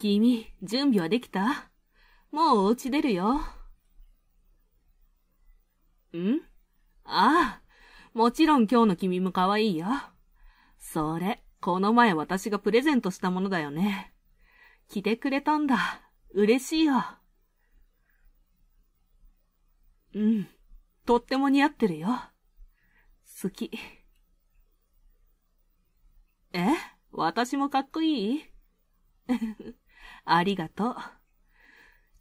君、準備はできたもうお家出るよ。んああ、もちろん今日の君も可愛いよ。それ、この前私がプレゼントしたものだよね。着てくれたんだ。嬉しいよ。うん。とっても似合ってるよ。好き。え私もかっこいいありがとう。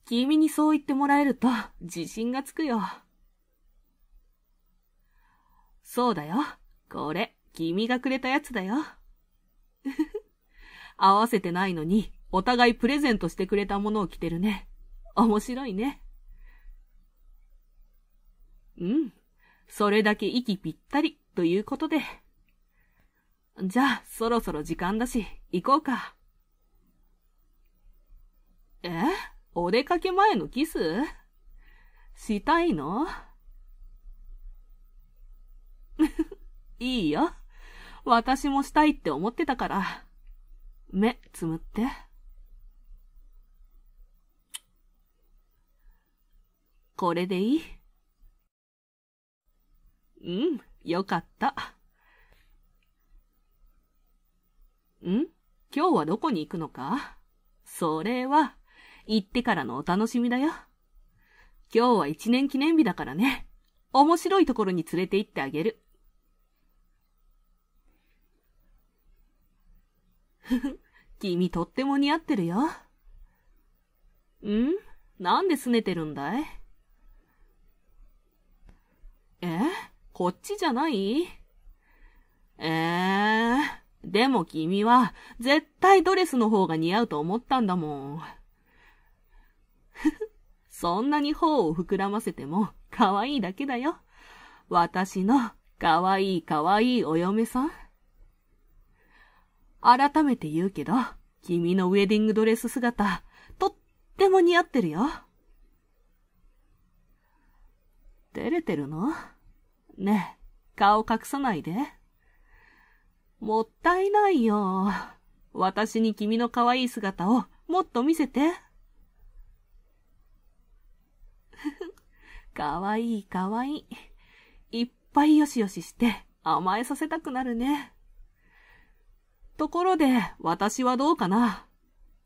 君にそう言ってもらえると自信がつくよ。そうだよ。これ、君がくれたやつだよ。合わせてないのに、お互いプレゼントしてくれたものを着てるね。面白いね。うん。それだけ息ぴったりということで。じゃあ、そろそろ時間だし、行こうか。えお出かけ前のキスしたいの いいよ。私もしたいって思ってたから。目つむって。これでいいうん、よかった。ん今日はどこに行くのかそれは、行ってからのお楽しみだよ。今日は一年記念日だからね。面白いところに連れて行ってあげる。ふふ、君とっても似合ってるよ。んなんで拗ねてるんだいえこっちじゃないええー、でも君は絶対ドレスの方が似合うと思ったんだもん。そんなに頬を膨らませても可愛いだけだよ。私の可愛い可愛いお嫁さん。改めて言うけど、君のウェディングドレス姿、とっても似合ってるよ。照れてるのねえ、顔隠さないで。もったいないよ。私に君の可愛い姿をもっと見せて。かわいいかわいい。いっぱいよしよしして甘えさせたくなるね。ところで、私はどうかな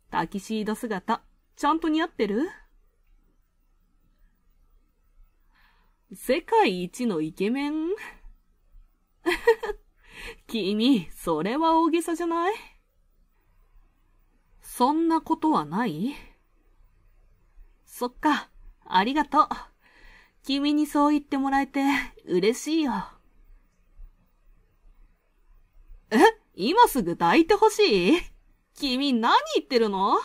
タキシード姿、ちゃんと似合ってる世界一のイケメン 君、それは大げさじゃないそんなことはないそっか、ありがとう。君にそう言ってもらえて嬉しいよ。え今すぐ抱いてほしい君何言ってるの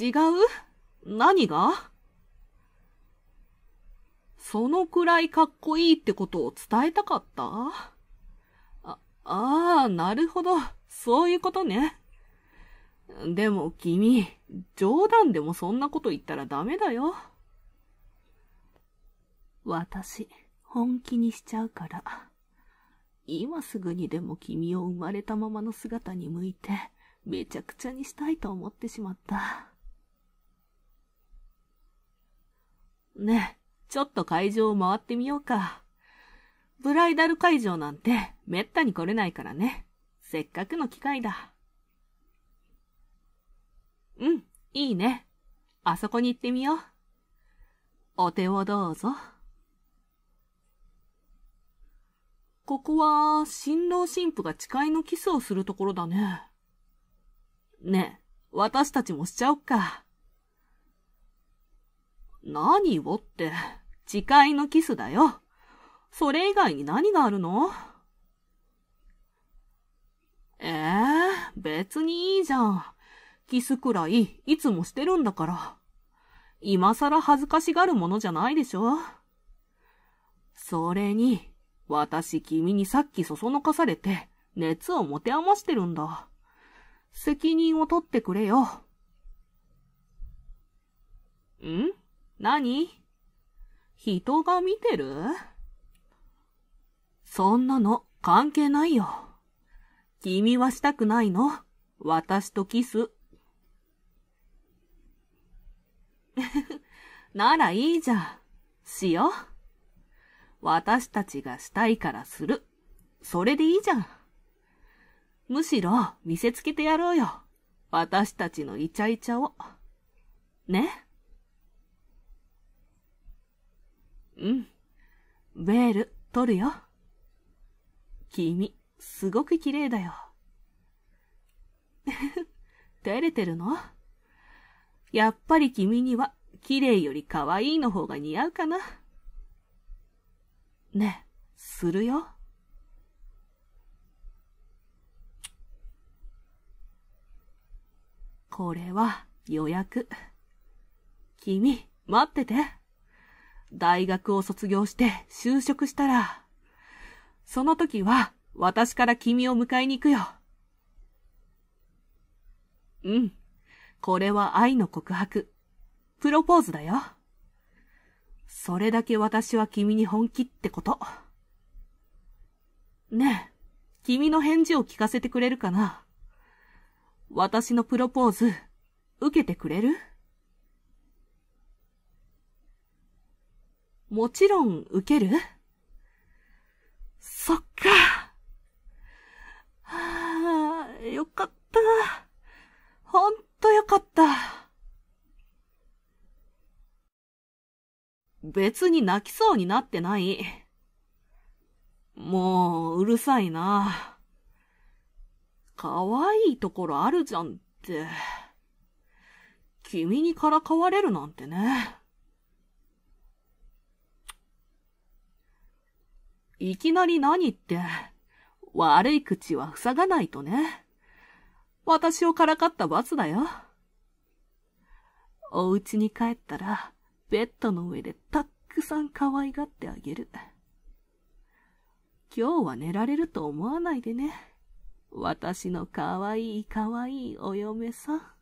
違う何がそのくらいかっこいいってことを伝えたかったあ、ああ、なるほど。そういうことね。でも君、冗談でもそんなこと言ったらダメだよ。私、本気にしちゃうから。今すぐにでも君を生まれたままの姿に向いて、めちゃくちゃにしたいと思ってしまった。ねえ、ちょっと会場を回ってみようか。ブライダル会場なんてめったに来れないからね。せっかくの機会だ。うん、いいね。あそこに行ってみよう。お手をどうぞ。ここは、新郎新婦が誓いのキスをするところだね。ねえ、私たちもしちゃおっか。何をって、誓いのキスだよ。それ以外に何があるのええー、別にいいじゃん。キスくらい、いつもしてるんだから。今更恥ずかしがるものじゃないでしょ。それに、私君にさっきそそのかされて、熱を持て余してるんだ。責任を取ってくれよ。ん何人が見てるそんなの関係ないよ。君はしたくないの私とキス。ならいいじゃん。しよう。私たちがしたいからする。それでいいじゃん。むしろ見せつけてやろうよ。私たちのイチャイチャを。ねうん。ベール、取るよ。君、すごく綺麗だよ。照れてるのやっぱり君には、綺麗より可愛いの方が似合うかな。ね、するよ。これは予約。君、待ってて。大学を卒業して就職したら、その時は私から君を迎えに行くよ。うん。これは愛の告白。プロポーズだよ。それだけ私は君に本気ってこと。ねえ、君の返事を聞かせてくれるかな私のプロポーズ、受けてくれるもちろん受けるそっ別に泣きそうになってない。もう、うるさいな。可愛いところあるじゃんって。君にからかわれるなんてね。いきなり何って、悪い口は塞がないとね。私をからかった罰だよ。お家に帰ったら、ベッドの上でたっくさん可愛がってあげる。今日は寝られると思わないでね。私の可愛い可愛いお嫁さん。